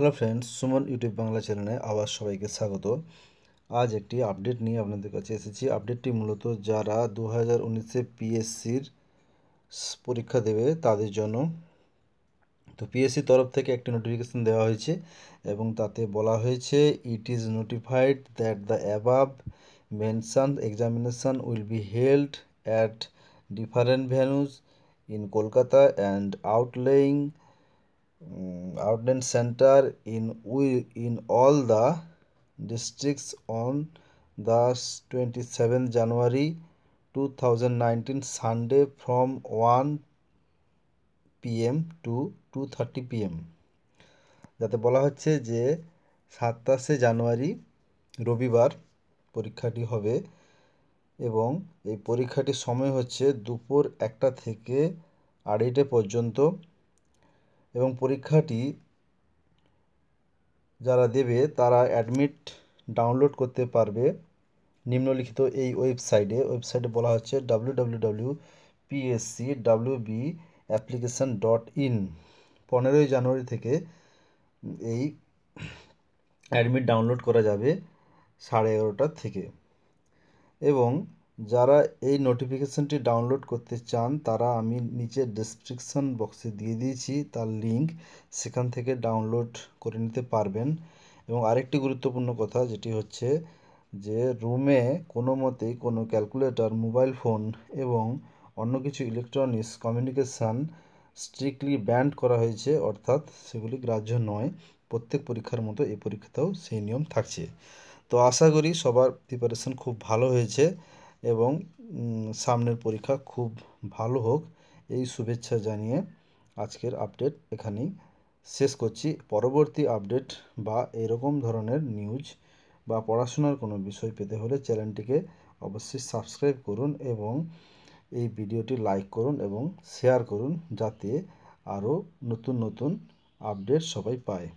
hello friends Suman YouTube Bangla চ্যানেলে আবার সবাইকে স্বাগত আজ একটি আপডেট নিয়ে আপনাদের কাছে এসেছি আপডেটটি মূলত যারা দু হাজার উনিশে পিএসসির পরীক্ষা দেবে তাদের জন্য তো পিএসসি তরফ থেকে একটি নোটিফিকেশান দেওয়া হয়েছে এবং তাতে বলা হয়েছে it is notified that the above mention examination will be held at different venues in Kolkata and outlying outlet centre in we in all the districts on the twenty seven January two thousand nineteen Sunday from one PM to two thirty PM যাতে বলা হচ্ছে যে সাতাশে জানুয়ারি রবিবার পরীক্ষাটি হবে এবং এই পরীক্ষাটির সময় হচ্ছে দুপুর একটা থেকে আড়াইটে পর্যন্ত এবং পরীক্ষাটি যারা দেবে তারা অ্যাডমিট ডাউনলোড করতে পারবে নিম্নলিখিত এই ওয়েবসাইটে ওয়েবসাইটে বলা হচ্ছে W W W PSC W B application dot in পনেরোই জানুয়ারি থেকে এই অ্যাডমিট ডাউনলোড করা যাবে সাড়ে এগারোটার থেকে এবং যারা এই নোটিফিকেশানটি ডাউনলোড করতে চান তারা আমি নিচে ডেসক্রিপশান বক্সে দিয়ে দিয়েছি তার লিঙ্ক সেখান থেকে ডাউনলোড করে নিতে পারবেন এবং আরেকটি গুরুত্বপূর্ণ কথা যেটি হচ্ছে যে রুমে কোনো মতেই কোনো ক্যালকুলেটর মোবাইল ফোন এবং অন্য কিছু ইলেকট্রনিক্স কমিউনিকেশান স্ট্রিক্টলি ব্যান্ড করা হয়েছে অর্থাৎ সেগুলি গ্রাহ্য নয় প্রত্যেক পরীক্ষার মতো এই পরীক্ষাতেও সেই নিয়ম থাকছে তো আশা করি সবার প্রিপারেশন খুব ভালো হয়েছে এবং সামনের পরীক্ষা খুব ভালো হোক এই শুভেচ্ছা জানিয়ে আজকের আপডেট এখানেই শেষ করছি পরবর্তী আপডেট বা এরকম ধরনের নিউজ বা পড়াশোনার কোনো বিষয় পেতে হলে চ্যানেলটিকে অবশ্যই সাবস্ক্রাইব করুন এবং এই ভিডিওটি লাইক করুন এবং শেয়ার করুন যাতে আরও নতুন নতুন আপডেট সবাই পায়